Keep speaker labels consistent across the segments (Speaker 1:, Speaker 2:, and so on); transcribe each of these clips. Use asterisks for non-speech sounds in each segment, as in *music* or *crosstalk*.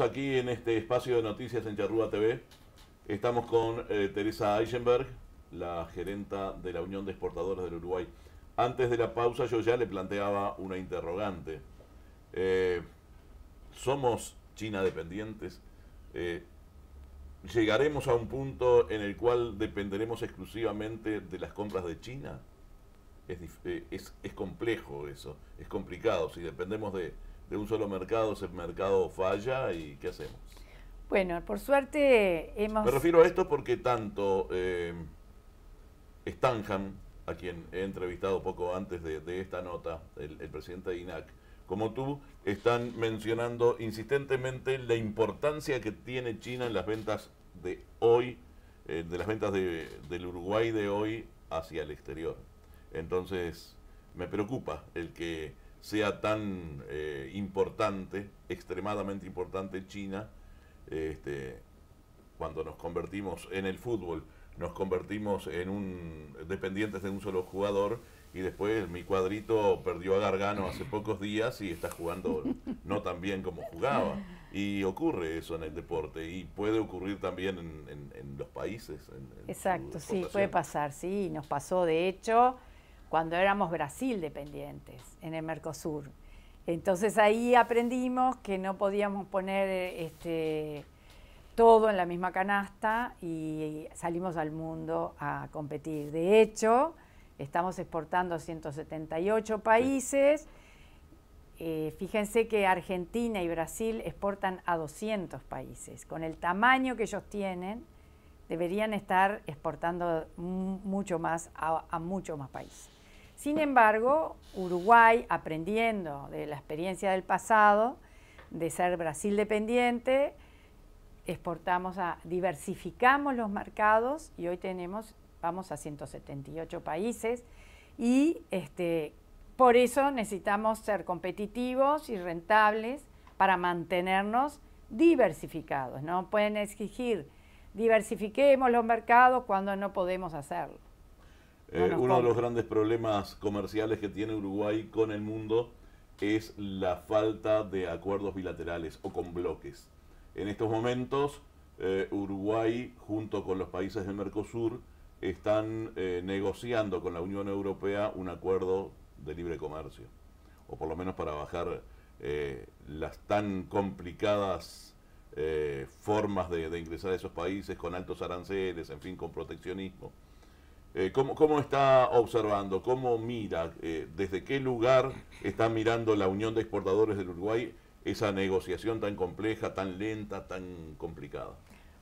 Speaker 1: aquí en este espacio de noticias en Charrúa TV. Estamos con eh, Teresa Eisenberg, la gerenta de la Unión de Exportadores del Uruguay. Antes de la pausa yo ya le planteaba una interrogante. Eh, ¿Somos China dependientes? Eh, ¿Llegaremos a un punto en el cual dependeremos exclusivamente de las compras de China? es complejo eso, es complicado. Si dependemos de, de un solo mercado, ese mercado falla y ¿qué hacemos?
Speaker 2: Bueno, por suerte hemos... Me refiero
Speaker 1: a esto porque tanto eh, Stanham, a quien he entrevistado poco antes de, esta nota, el, presidente de INAC, como tú, están mencionando insistentemente la importancia que tiene China en las ventas de hoy, eh, de las ventas del Uruguay de hoy hacia el exterior. Entonces, me preocupa el que sea tan eh, importante, extremadamente importante China, este, cuando nos convertimos en el fútbol, nos convertimos en un dependientes de un solo jugador y después mi cuadrito perdió a Gargano hace pocos días y está jugando no tan bien como jugaba. Y ocurre eso en el deporte y puede ocurrir también en, los países.
Speaker 2: Exacto, sí, puede pasar, sí, nos pasó de hecho cuando éramos Brasil dependientes en el Mercosur. Entonces ahí aprendimos que no podíamos poner eh, este, todo en la misma canasta y salimos al mundo a competir. De hecho, estamos exportando a 178 países. Eh, fíjense que Argentina y Brasil exportan a 200 países. Con el tamaño que ellos tienen, deberían estar exportando mucho más a, a mucho más países. Sin embargo, Uruguay, aprendiendo de la experiencia del pasado, de ser Brasil dependiente, exportamos a, diversificamos los mercados y hoy tenemos, vamos a 178 países y este, por eso necesitamos ser competitivos y rentables para mantenernos diversificados. No pueden exigir diversifiquemos los mercados cuando no podemos hacerlo
Speaker 1: uno de los grandes problemas comerciales que tiene Uruguay con el mundo es la falta de acuerdos bilaterales o con bloques. En estos momentos, eh, Uruguay, junto con los países del Mercosur, están eh, negociando con la Unión Europea un acuerdo de libre comercio, o por lo menos para bajar eh, las tan complicadas formas de ingresar a esos países con altos aranceles, en fin, con proteccionismo. Eh, ¿cómo, está observando? ¿Cómo mira? Eh, ¿Desde qué lugar está mirando la Unión de Exportadores del Uruguay esa negociación tan compleja, tan lenta, tan complicada?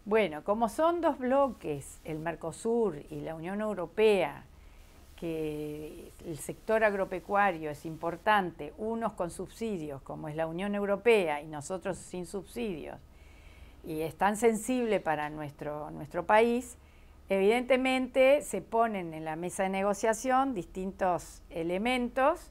Speaker 2: Bueno, como son dos bloques, el Mercosur y la Unión Europea, que el sector agropecuario es importante, unos con subsidios, como es la Unión Europea, y nosotros sin subsidios, y es tan sensible para nuestro país, Evidentemente se ponen en la mesa de negociación distintos elementos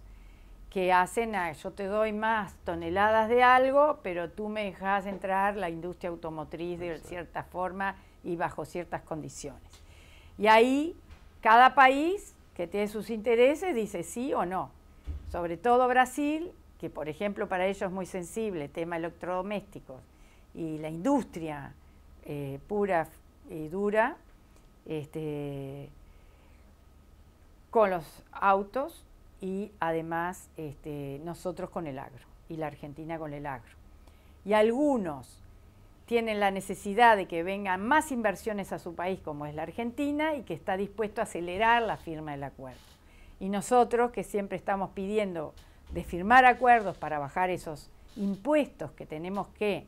Speaker 2: que hacen a yo te doy más toneladas de algo, pero tú me dejas entrar la industria automotriz de cierta forma y bajo ciertas condiciones. Y ahí cada país que tiene sus intereses dice sí o no. Sobre todo Brasil, que por ejemplo para ellos es muy sensible, el tema electrodomésticos y la industria eh, pura y dura, este, con los autos y además este, nosotros con el agro y la Argentina con el agro. Y algunos tienen la necesidad de que vengan más inversiones a su país como es la Argentina y que está dispuesto a acelerar la firma del acuerdo. Y nosotros que siempre estamos pidiendo de firmar acuerdos para bajar esos impuestos que tenemos que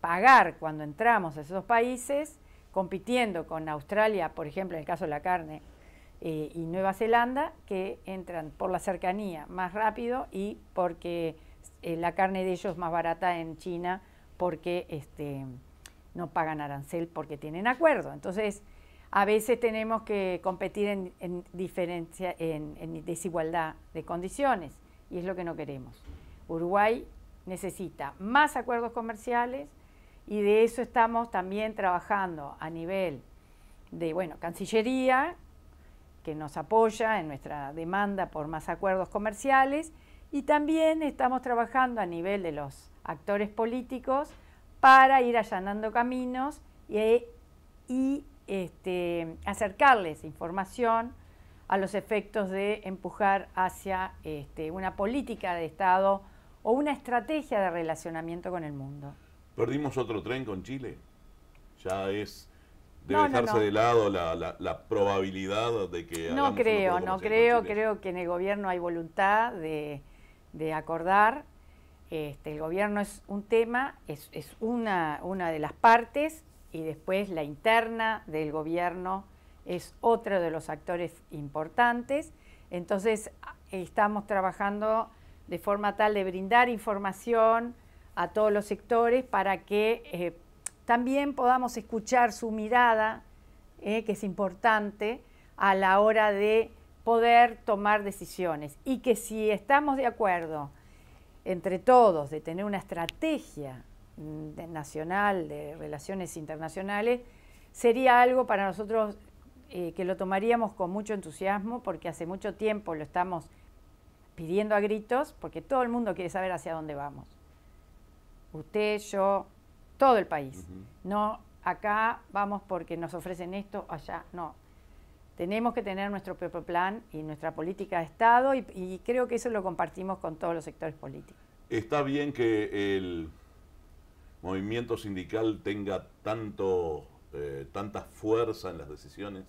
Speaker 2: pagar cuando entramos a esos países, compitiendo con Australia, por ejemplo, en el caso de la carne, eh, y Nueva Zelanda, que entran por la cercanía más rápido y porque eh, la carne de ellos es más barata en China, porque este, no pagan arancel, porque tienen acuerdo. Entonces, a veces tenemos que competir en, diferencia, en desigualdad de condiciones, y es lo que no queremos. Uruguay necesita más acuerdos comerciales, y de eso estamos también trabajando a nivel de, bueno, Cancillería, que nos apoya en nuestra demanda por más acuerdos comerciales, y también estamos trabajando a nivel de los actores políticos para ir allanando caminos e, y, este, acercarles información a los efectos de empujar hacia este, una política de Estado o una estrategia de relacionamiento con el mundo.
Speaker 1: Perdimos otro tren con Chile. Ya es
Speaker 2: de dejarse de
Speaker 1: lado la, probabilidad de que... No creo, no
Speaker 2: creo, creo que en el gobierno hay voluntad de, acordar. Este, el gobierno es un tema, es, una de las partes y después la interna del gobierno es otro de los actores importantes. Entonces estamos trabajando de forma tal de brindar información, a todos los sectores para que eh, también podamos escuchar su mirada, eh, que es importante, a la hora de poder tomar decisiones. Y que si estamos de acuerdo entre todos de tener una estrategia mm, nacional de relaciones internacionales, sería algo para nosotros eh, que lo tomaríamos con mucho entusiasmo porque hace mucho tiempo lo estamos pidiendo a gritos porque todo el mundo quiere saber hacia dónde vamos usted, yo, todo el país. No, acá vamos porque nos ofrecen esto, allá, no. Tenemos que tener nuestro propio plan y nuestra política de Estado y, creo que eso lo compartimos con todos los sectores políticos.
Speaker 1: Está bien que el movimiento sindical tenga tanto, eh, tanta fuerza en las decisiones.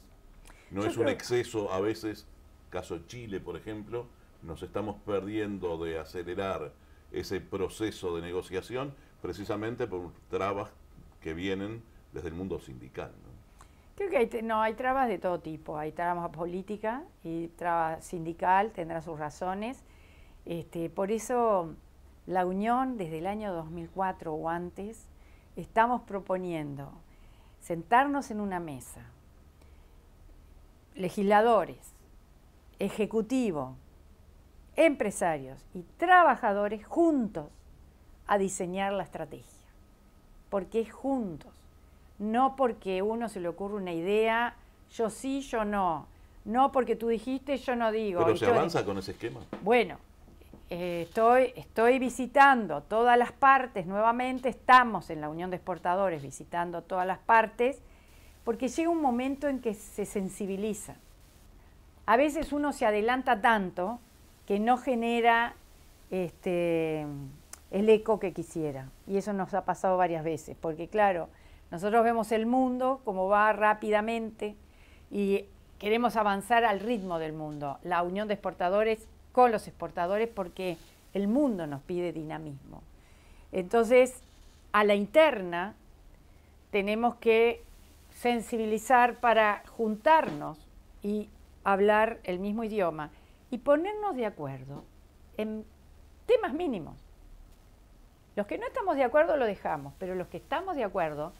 Speaker 1: No es un exceso a veces, caso Chile, por ejemplo, nos estamos perdiendo de acelerar ese proceso de negociación precisamente por trabas que vienen desde el mundo sindical.
Speaker 2: Creo que hay, no, hay trabas de todo tipo, hay trabas políticas y trabas sindical, tendrán sus razones. Este, por eso la Unión desde el año 2004 o antes estamos proponiendo sentarnos en una mesa, legisladores, ejecutivo, empresarios y trabajadores juntos a diseñar la estrategia. Porque es juntos, no porque uno se le ocurre una idea, yo sí, yo no. No porque tú dijiste, yo no digo. ¿Pero se avanza con ese esquema? Bueno, eh, estoy, estoy visitando todas las partes nuevamente, estamos en la Unión de Exportadores visitando todas las partes, porque llega un momento en que se sensibiliza. A veces uno se adelanta tanto que no genera este, el eco que quisiera. Y eso nos ha pasado varias veces, porque claro, nosotros vemos el mundo como va rápidamente y queremos avanzar al ritmo del mundo, la unión de exportadores con los exportadores, porque el mundo nos pide dinamismo. Entonces, a la interna tenemos que sensibilizar para juntarnos y hablar el mismo idioma y ponernos de acuerdo en temas mínimos. Los que no estamos de acuerdo lo dejamos, pero los que estamos de acuerdo,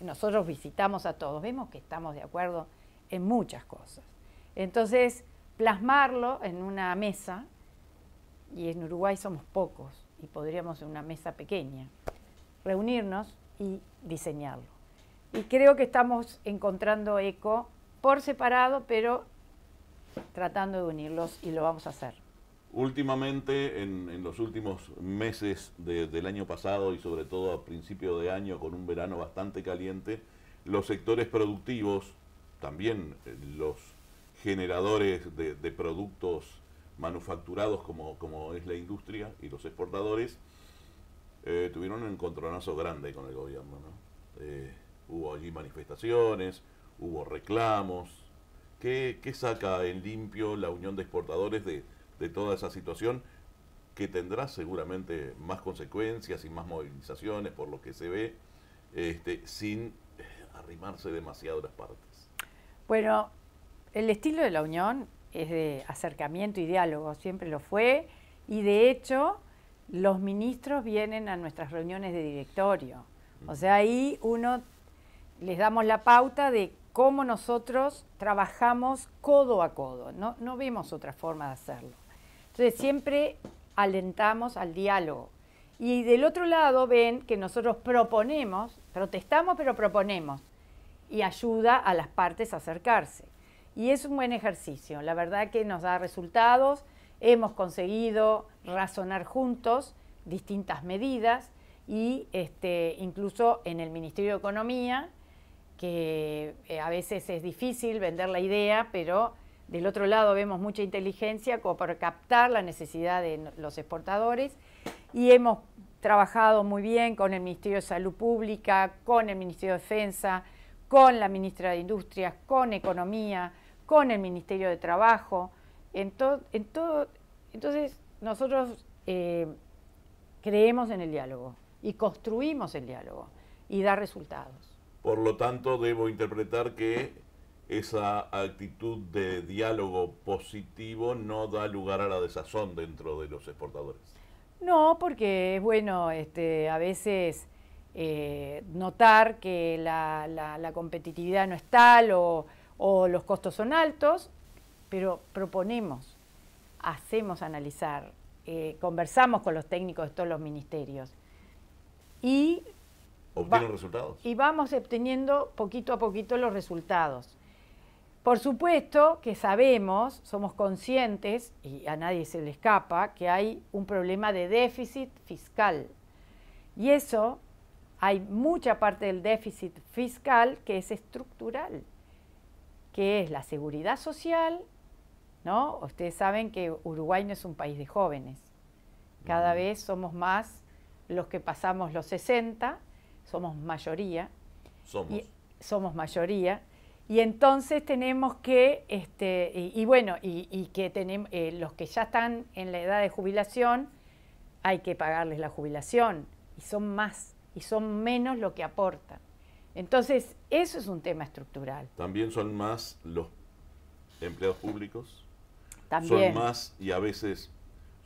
Speaker 2: y nosotros visitamos a todos, vemos que estamos de acuerdo en muchas cosas. Entonces, plasmarlo en una mesa, y en Uruguay somos pocos, y podríamos en una mesa pequeña, reunirnos y diseñarlo. Y creo que estamos encontrando eco por separado, pero tratando de unirlos y lo vamos a hacer.
Speaker 1: Últimamente, en, los últimos meses del año pasado y sobre todo a principio de año con un verano bastante caliente, los sectores productivos, también eh, los generadores de, productos manufacturados como, es la industria y los exportadores, eh, tuvieron un encontronazo grande con el gobierno. Eh, hubo allí manifestaciones, hubo reclamos, ¿Qué, saca en limpio la Unión de Exportadores de, toda esa situación? que tendrá seguramente más consecuencias y más movilizaciones por lo que se ve, este, sin eh, arrimarse demasiado las partes.
Speaker 2: Bueno, el estilo de la Unión es de acercamiento y diálogo, siempre lo fue, y de hecho los ministros vienen a nuestras reuniones de directorio. O sea, ahí uno les damos la pauta de cómo nosotros trabajamos codo a codo. No, vemos otra forma de hacerlo. Entonces siempre alentamos al diálogo. Y del otro lado ven que nosotros proponemos, protestamos pero proponemos, y ayuda a las partes a acercarse. Y es un buen ejercicio, la verdad que nos da resultados, hemos conseguido razonar juntos distintas medidas y este, incluso en el Ministerio de Economía que eh, a veces es difícil vender la idea, pero del otro lado vemos mucha inteligencia como para captar la necesidad de los exportadores y hemos trabajado muy bien con el Ministerio de Salud Pública, con el Ministerio de Defensa, con la Ministra de Industrias, con Economía, con el Ministerio de Trabajo. entonces, nosotros eh, creemos en el diálogo y construimos el diálogo y da resultados.
Speaker 1: Por lo tanto, debo interpretar que esa actitud de diálogo positivo no da lugar a la desazón dentro de los exportadores.
Speaker 2: No, porque es bueno este, a veces eh, notar que la, competitividad no es tal o, los costos son altos, pero proponemos, hacemos analizar, eh, conversamos con los técnicos de todos los ministerios y
Speaker 1: resultados.
Speaker 2: Y vamos obteniendo poquito a poquito los resultados. Por supuesto que sabemos, somos conscientes, y a nadie se le escapa, que hay un problema de déficit fiscal. Y eso, hay mucha parte del déficit fiscal que es estructural, que es la seguridad social, ¿no? Ustedes saben que Uruguay no es un país de jóvenes. Cada mm. vez somos más los que pasamos los 60 somos mayoría. Somos. somos mayoría. Y entonces tenemos que, este, y, bueno, y, que tenemos, eh, los que ya están en la edad de jubilación, hay que pagarles la jubilación, y son más, y son menos lo que aportan. Entonces, eso es un tema estructural.
Speaker 1: También son más los empleados públicos.
Speaker 2: También. Son más,
Speaker 1: y a veces,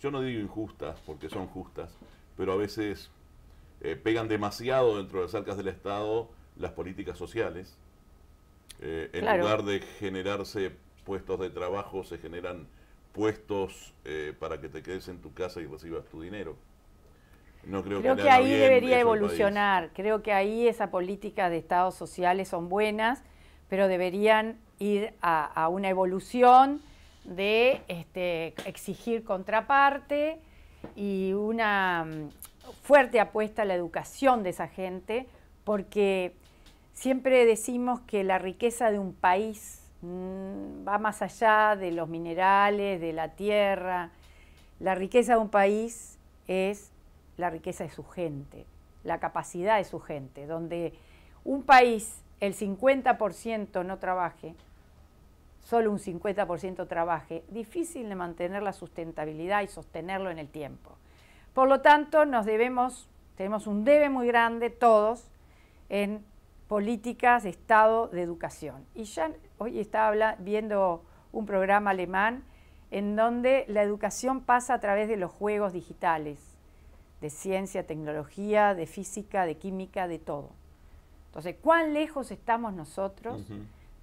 Speaker 1: yo no digo injustas, porque son justas, pero a veces eh, pegan demasiado dentro de las arcas del Estado las políticas sociales. Eh, en lugar de generarse puestos de trabajo, se generan puestos eh, para que te quedes en tu casa y recibas tu dinero. No creo, que, ahí debería evolucionar.
Speaker 2: Creo que ahí esa política de estados sociales son buenas, pero deberían ir a, una evolución de este, exigir contraparte y una mm, fuerte apuesta a la educación de esa gente, porque siempre decimos que la riqueza de un país mm, va más allá de los minerales, de la tierra. La riqueza de un país es la riqueza de su gente, la capacidad de su gente, donde un país el 50% no trabaje, solo un 50% trabaje, difícil de mantener la sustentabilidad y sostenerlo en el tiempo. Por lo tanto, nos debemos, tenemos un debe muy grande todos en políticas de Estado de educación. Y ya hoy estaba viendo un programa alemán en donde la educación pasa a través de los juegos digitales, de ciencia, tecnología, de física, de química, de todo. Entonces, ¿cuán lejos estamos nosotros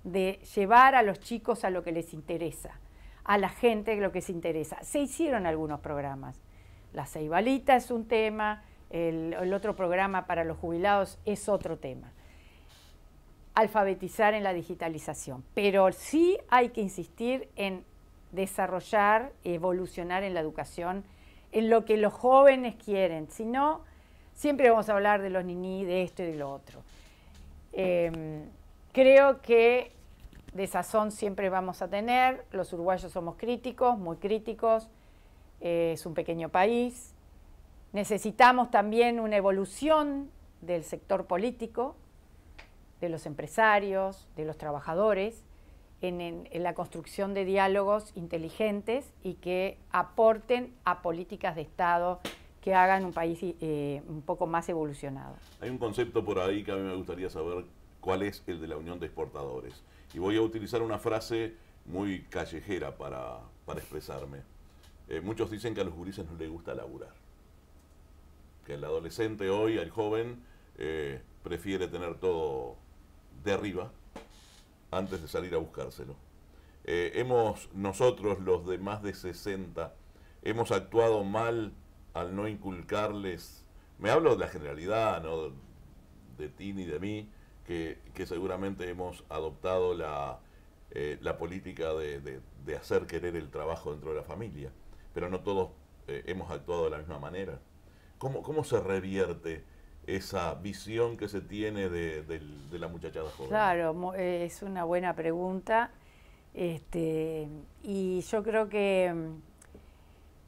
Speaker 2: de llevar a los chicos a lo que les interesa, a la gente lo que les interesa? Se hicieron algunos programas, la ceibalita es un tema, el, otro programa para los jubilados es otro tema. Alfabetizar en la digitalización, pero sí hay que insistir en desarrollar, evolucionar en la educación, en lo que los jóvenes quieren. Si no, siempre vamos a hablar de los niní, de esto y de lo otro. Em, creo que sazón siempre vamos a tener, los uruguayos somos críticos, muy críticos, es un pequeño país. Necesitamos también una evolución del sector político, de los empresarios, de los trabajadores, en, la construcción de diálogos inteligentes y que aporten a políticas de Estado que hagan un país eh, un poco más evolucionado.
Speaker 1: Hay un concepto por ahí que a mí me gustaría saber cuál es el de la Unión de Exportadores. Y voy a utilizar una frase muy callejera para expresarme. Eh, muchos dicen que a los gurises no les gusta laburar. Que el adolescente hoy, el joven, eh, prefiere tener todo de arriba antes de salir a buscárselo. Eh, hemos, nosotros, los de más de 60, hemos actuado mal al no inculcarles, me hablo de la generalidad, no de ti ni de mí, que, seguramente hemos adoptado la, política de hacer querer el trabajo dentro de la familia pero no todos eh, hemos actuado de la misma manera. ¿Cómo, se revierte esa visión que se tiene de, de, de la muchachada joven?
Speaker 2: Claro, eh, es una buena pregunta. Este, y yo creo que mm,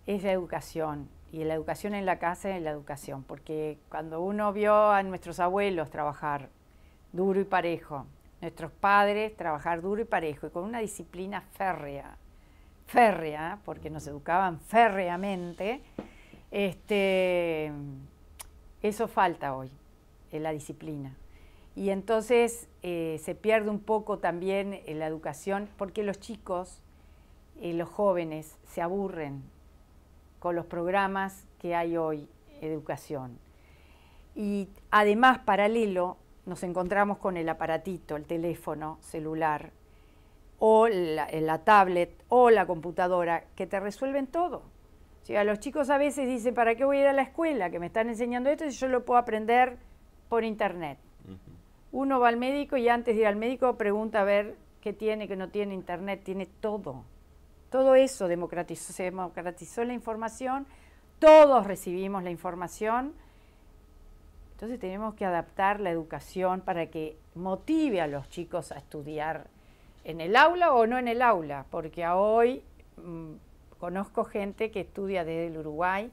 Speaker 2: es la educación. Y la educación en la casa es la educación. Porque cuando uno vio a nuestros abuelos trabajar duro y parejo, nuestros padres trabajar duro y parejo y con una disciplina férrea, férrea, porque nos educaban férreamente, este, eso falta hoy, en la disciplina. Y entonces eh, se pierde un poco también en la educación, porque los chicos, eh, los jóvenes, se aburren con los programas que hay hoy, educación. Y además, paralelo, nos encontramos con el aparatito, el teléfono celular, o la, tablet o la computadora que te resuelven todo. O sea, los chicos a veces dicen, ¿para qué voy a ir a la escuela? Que me están enseñando esto y yo lo puedo aprender por internet. Uno va al médico y antes de ir al médico pregunta a ver qué tiene, qué no tiene internet, tiene todo. Todo eso democratizó, se democratizó la información, todos recibimos la información. Entonces tenemos que adaptar la educación para que motive a los chicos a estudiar en el aula o no en el aula, porque hoy mm, conozco gente que estudia desde el Uruguay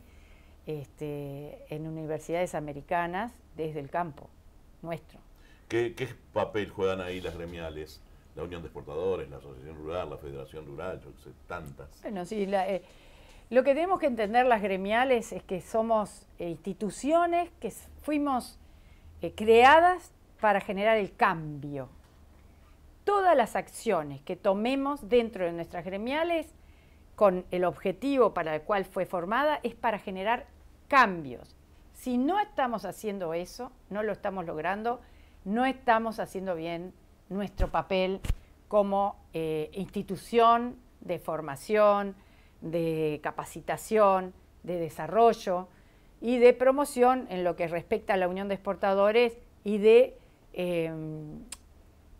Speaker 2: este, en universidades americanas desde el campo nuestro.
Speaker 1: ¿Qué, papel juegan ahí las gremiales? La Unión de Exportadores, la Asociación Rural, la Federación Rural, yo sé, tantas. Bueno,
Speaker 2: sí, eh, lo que tenemos que entender las gremiales es que somos eh, instituciones que fuimos eh, creadas para generar el cambio, todas las acciones que tomemos dentro de nuestras gremiales con el objetivo para el cual fue formada es para generar cambios. Si no estamos haciendo eso, no lo estamos logrando, no estamos haciendo bien nuestro papel como eh, institución de formación, de capacitación, de desarrollo y de promoción en lo que respecta a la Unión de Exportadores y de eh,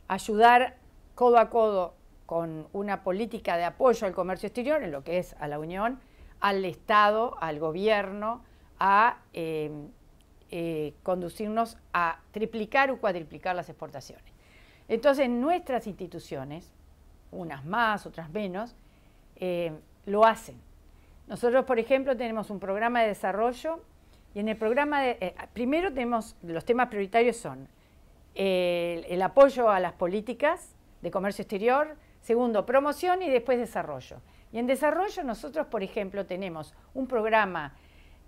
Speaker 2: ayudar codo a codo con una política de apoyo al comercio exterior, en lo que es a la Unión, al Estado, al gobierno, a eh, eh, conducirnos a triplicar o cuadriplicar las exportaciones. Entonces, nuestras instituciones, unas más, otras menos, eh, lo hacen. Nosotros, por ejemplo, tenemos un programa de desarrollo y en el programa de, primero tenemos, los temas prioritarios son el, apoyo a las políticas de comercio exterior, segundo, promoción y después desarrollo. Y en desarrollo nosotros, por ejemplo, tenemos un programa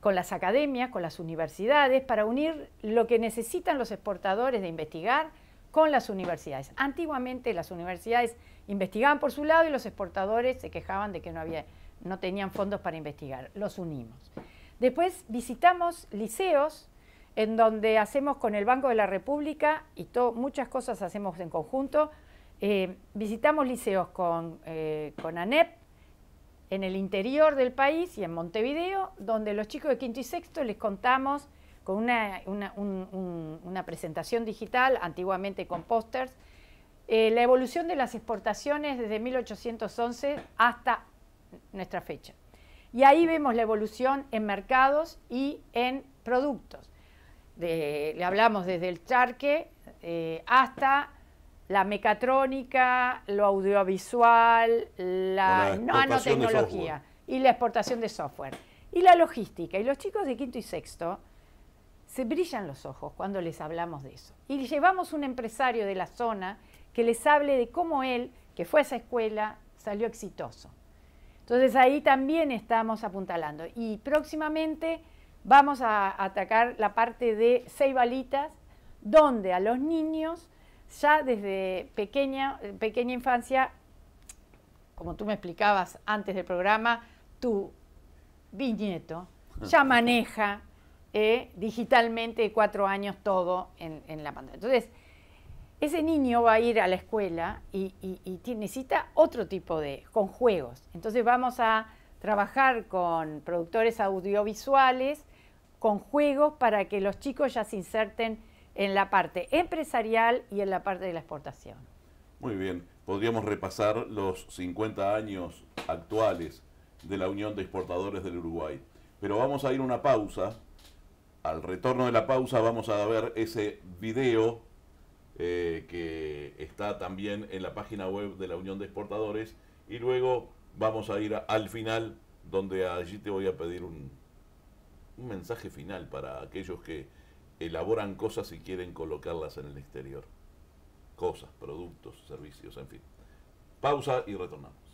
Speaker 2: con las academias, con las universidades, para unir lo que necesitan los exportadores de investigar con las universidades. Antiguamente las universidades investigaban por su lado y los exportadores se quejaban de que no, no tenían fondos para investigar. Los unimos. Después visitamos liceos en donde hacemos con el Banco de la República y muchas cosas hacemos en conjunto. Eh, visitamos liceos eh, con, ANEP en el interior del país y en Montevideo, donde los chicos de quinto y sexto les contamos con una, presentación digital, antiguamente con pósters, eh, la evolución de las exportaciones desde 1811 hasta nuestra fecha. Y ahí vemos la evolución en mercados y en productos le hablamos desde el charque eh, hasta la mecatrónica, lo audiovisual, la nanotecnología y la exportación de software. Y la logística. Y los chicos de quinto y sexto se brillan los ojos cuando les hablamos de eso. Y llevamos un empresario de la zona que les hable de cómo él, que fue a esa escuela, salió exitoso. Entonces ahí también estamos apuntalando. Y próximamente vamos a atacar la parte de seis balitas, donde a los niños, ya desde pequeña, infancia, como tú me explicabas antes del programa, tu viñeto ya *laughs* maneja eh, digitalmente cuatro años todo en, la pantalla. Entonces, ese niño va a ir a la escuela y, y necesita otro tipo de, con juegos. Entonces vamos a trabajar con productores audiovisuales con juegos para que los chicos ya se inserten en la parte empresarial y en la parte de la exportación.
Speaker 1: Muy bien, podríamos repasar los 50 años actuales de la Unión de Exportadores del Uruguay, pero vamos a ir a una pausa. Al retorno de la pausa vamos a ver ese video eh, que está también en la página web de la Unión de Exportadores y luego vamos a ir al final donde allí te voy a pedir un, un mensaje final para aquellos que elaboran cosas y quieren colocarlas en el exterior. Cosas, productos, servicios, en fin. Pausa y retornamos.